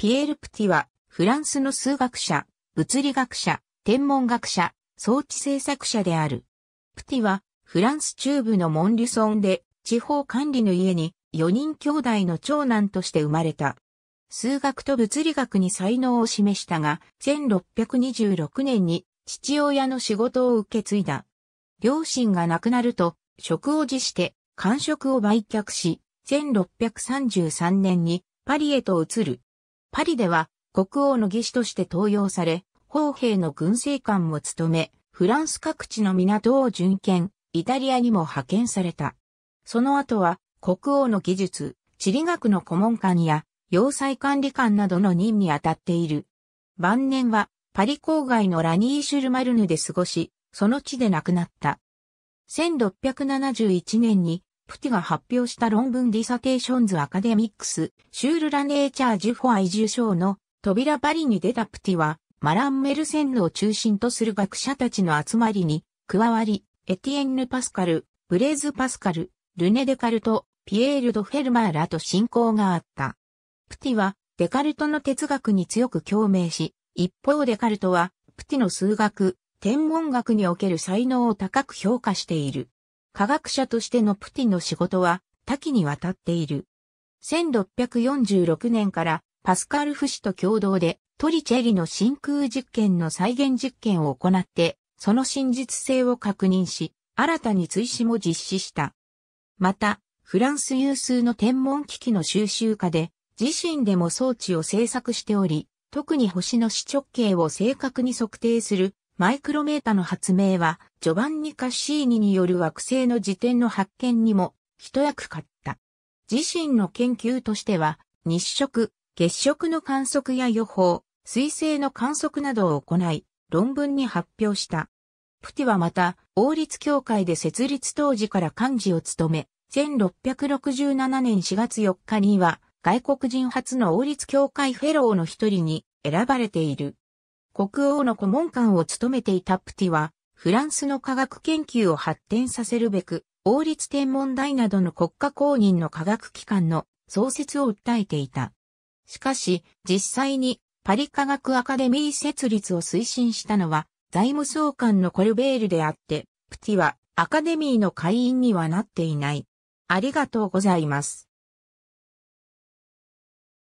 ピエール・プティは、フランスの数学者、物理学者、天文学者、装置製作者である。プティは、フランス中部のモンリュソンで、地方管理の家に、4人兄弟の長男として生まれた。数学と物理学に才能を示したが、1626年に父親の仕事を受け継いだ。両親が亡くなると、職を辞して、官職を売却し、1633年にパリへと移る。パリでは国王の義士として登用され、砲兵の軍政官も務め、フランス各地の港を巡検、イタリアにも派遣された。その後は国王の技術、地理学の顧問官や要塞管理官などの任に当たっている。晩年はパリ郊外のラニーシュルマルヌで過ごし、その地で亡くなった。1671年にプティが発表した論文ディサテーションズアカデミックス、シュールラネーチャージュフォアイジュ賞の扉パリに出たプティは、マラン・メルセンヌを中心とする学者たちの集まりに、加わり、エティエンヌ・パスカル、ブレーズ・パスカル、ルネ・デカルト、ピエール・ド・フェルマーらと親交があった。プティは、デカルトの哲学に強く共鳴し、一方デカルトは、プティの数学、天文学における才能を高く評価している。科学者としてのプティの仕事は多岐にわたっている。1646年からパスカルフ氏と共同でトリチェリの真空実験の再現実験を行って、その真実性を確認し、新たに追試も実施した。また、フランス有数の天文機器の収集家で、自身でも装置を製作しており、特に星の視直径を正確に測定するマイクロメータの発明は、ジョバンニ・カッシーニによる惑星の自転の発見にも一役買った。自身の研究としては、日食、月食の観測や予報、水星の観測などを行い、論文に発表した。プティはまた、王立協会で設立当時から幹事を務め、1667年4月4日には、外国人初の王立協会フェローの一人に選ばれている。国王の顧問官を務めていたプティは、フランスの科学研究を発展させるべく、王立天文台などの国家公認の科学機関の創設を訴えていた。しかし、実際にパリ科学アカデミー設立を推進したのは、財務総監のコルベールであって、プティはアカデミーの会員にはなっていない。ありがとうございます。